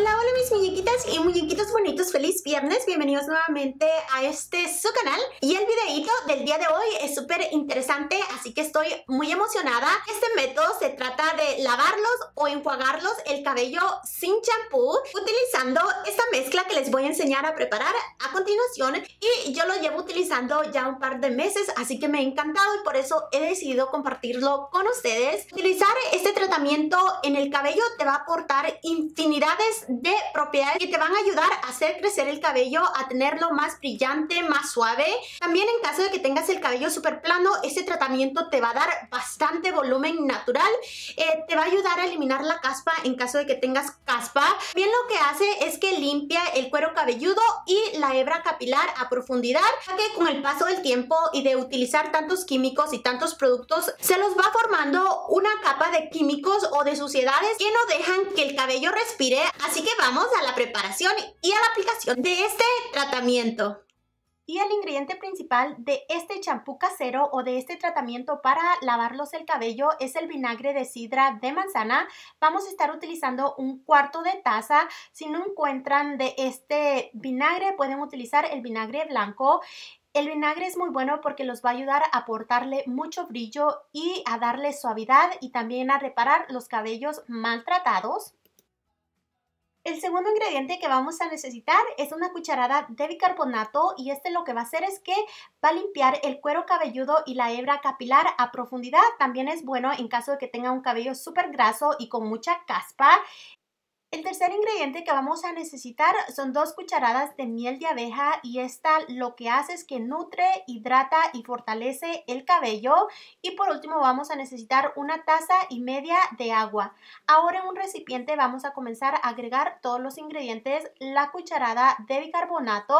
Hola, hola mis muñequitas y muñequitos bonitos, feliz viernes, bienvenidos nuevamente a este su canal y el videito del día de hoy es súper interesante así que estoy muy emocionada. Este método se trata de lavarlos o enjuagarlos el cabello sin champú utilizando esta mezcla que les voy a enseñar a preparar a continuación y yo lo llevo utilizando ya un par de meses así que me ha encantado y por eso he decidido compartirlo con ustedes. Utilizar este tratamiento en el cabello te va a aportar infinidades de propiedades que te van a ayudar a hacer crecer el cabello, a tenerlo más brillante, más suave. También en caso de que tengas el cabello súper plano, este tratamiento te va a dar bastante volumen natural. Eh, te va a ayudar a eliminar la caspa en caso de que tengas caspa. Bien lo que hace es que limpia el cuero cabelludo y la hebra capilar a profundidad, ya que con el paso del tiempo y de utilizar tantos químicos y tantos productos, se los va formando una capa de químicos o de suciedades que no dejan que el cabello respire. Así que vamos a la preparación y a la aplicación de este tratamiento. Y el ingrediente principal de este champú casero o de este tratamiento para lavarlos el cabello es el vinagre de sidra de manzana. Vamos a estar utilizando un cuarto de taza. Si no encuentran de este vinagre, pueden utilizar el vinagre blanco. El vinagre es muy bueno porque los va a ayudar a aportarle mucho brillo y a darle suavidad y también a reparar los cabellos maltratados. El segundo ingrediente que vamos a necesitar es una cucharada de bicarbonato y este lo que va a hacer es que va a limpiar el cuero cabelludo y la hebra capilar a profundidad. También es bueno en caso de que tenga un cabello súper graso y con mucha caspa. El tercer ingrediente que vamos a necesitar son dos cucharadas de miel de abeja y esta lo que hace es que nutre, hidrata y fortalece el cabello. Y por último vamos a necesitar una taza y media de agua. Ahora en un recipiente vamos a comenzar a agregar todos los ingredientes, la cucharada de bicarbonato,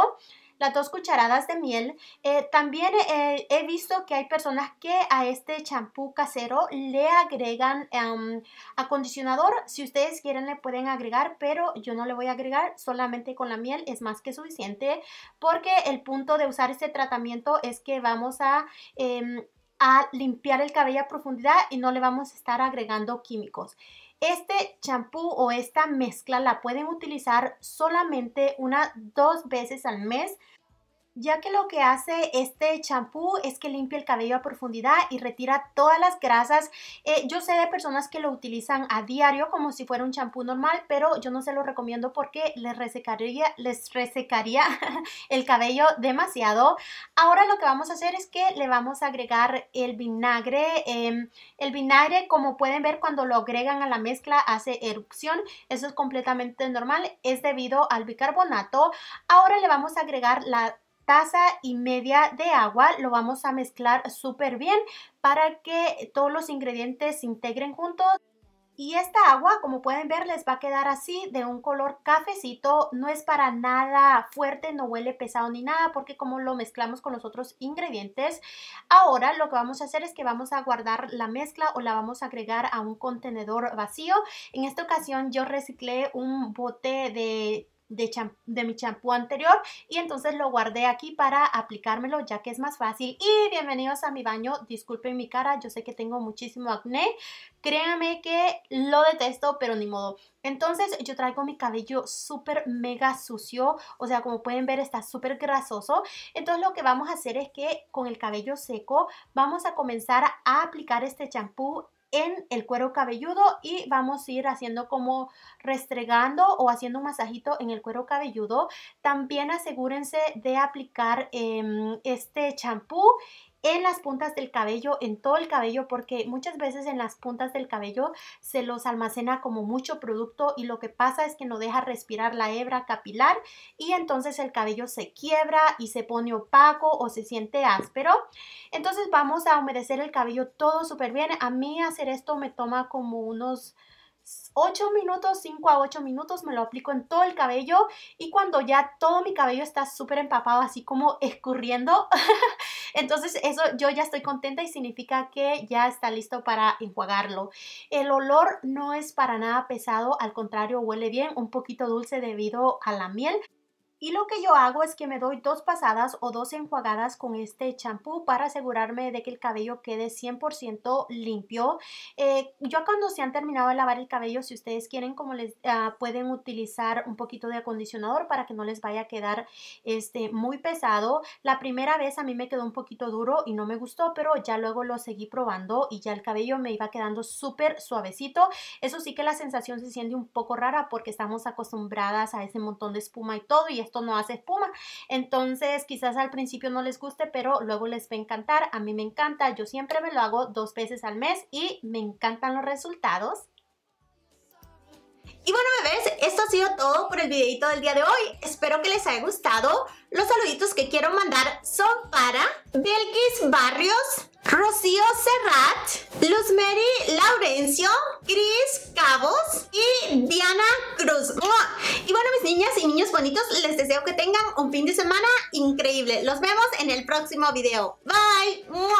las dos cucharadas de miel. Eh, también eh, he visto que hay personas que a este champú casero le agregan em, acondicionador. Si ustedes quieren le pueden agregar, pero yo no le voy a agregar, solamente con la miel es más que suficiente porque el punto de usar este tratamiento es que vamos a... Em, a limpiar el cabello a profundidad y no le vamos a estar agregando químicos. Este champú o esta mezcla la pueden utilizar solamente una dos veces al mes ya que lo que hace este champú es que limpia el cabello a profundidad y retira todas las grasas. Eh, yo sé de personas que lo utilizan a diario como si fuera un champú normal, pero yo no se lo recomiendo porque les resecaría, el cabello demasiado. Ahora lo que vamos a hacer es que le vamos a agregar el vinagre. Em, el vinagre, como pueden ver, cuando lo agregan a la mezcla hace erupción. Eso es completamente normal, es debido al bicarbonato. Ahora le vamos a agregar la taza y media de agua. Lo vamos a mezclar súper bien para que todos los ingredientes se integren juntos. Y esta agua, como pueden ver, les va a quedar así de un color cafecito. No es para nada fuerte, no huele pesado ni nada porque como lo mezclamos con los otros ingredientes. Ahora lo que vamos a hacer es que vamos a guardar la mezcla o la vamos a agregar a un contenedor vacío. En esta ocasión yo reciclé un bote de de, mi champú anterior y entonces lo guardé aquí para aplicármelo ya que es más fácil. Y bienvenidos a mi baño, disculpen mi cara, yo sé que tengo muchísimo acné, créanme que lo detesto, pero ni modo. Entonces yo traigo mi cabello súper mega sucio, o sea como pueden ver está súper grasoso. Entonces lo que vamos a hacer es que con el cabello seco vamos a comenzar a aplicar este champú en el cuero cabelludo y vamos a ir haciendo como restregando o haciendo un masajito en el cuero cabelludo. También asegúrense de aplicar em, este champú en las puntas del cabello, en todo el cabello, porque muchas veces en las puntas del cabello se los almacena como mucho producto y lo que pasa es que no deja respirar la hebra capilar y entonces el cabello se quiebra y se pone opaco o se siente áspero. Entonces vamos a humedecer el cabello todo súper bien. A mí hacer esto me toma como unos 8 minutos, 5 a 8 minutos, me lo aplico en todo el cabello y cuando ya todo mi cabello está súper empapado, así como escurriendo, entonces eso yo ya estoy contenta y significa que ya está listo para enjuagarlo. El olor no es para nada pesado, al contrario huele bien, un poquito dulce debido a la miel. Y lo que yo hago es que me doy dos pasadas o dos enjuagadas con este champú para asegurarme de que el cabello quede 100% limpio. Eh, yo cuando se han terminado de lavar el cabello, si ustedes quieren, como les ah, pueden utilizar un poquito de acondicionador para que no les vaya a quedar este, muy pesado. La primera vez a mí me quedó un poquito duro y no me gustó, pero ya luego lo seguí probando y ya el cabello me iba quedando súper suavecito. Eso sí que la sensación se siente un poco rara porque estamos acostumbradas a ese montón de espuma y todo y esto no hace espuma. Entonces quizás al principio no les guste, pero luego les va a encantar. A mí me encanta, yo siempre me lo hago dos veces al mes y me encantan los resultados. Y bueno bebés, esto ha sido todo por el videito del día de hoy. Espero que les haya gustado. Los saluditos que quiero mandar son para Belkis Barrios, Rocío Serrat, Luz Mary Laurencio, Cris Cabos y Diana Cruz niñas y niños bonitos, les deseo que tengan un fin de semana increíble. Los vemos en el próximo video. Bye.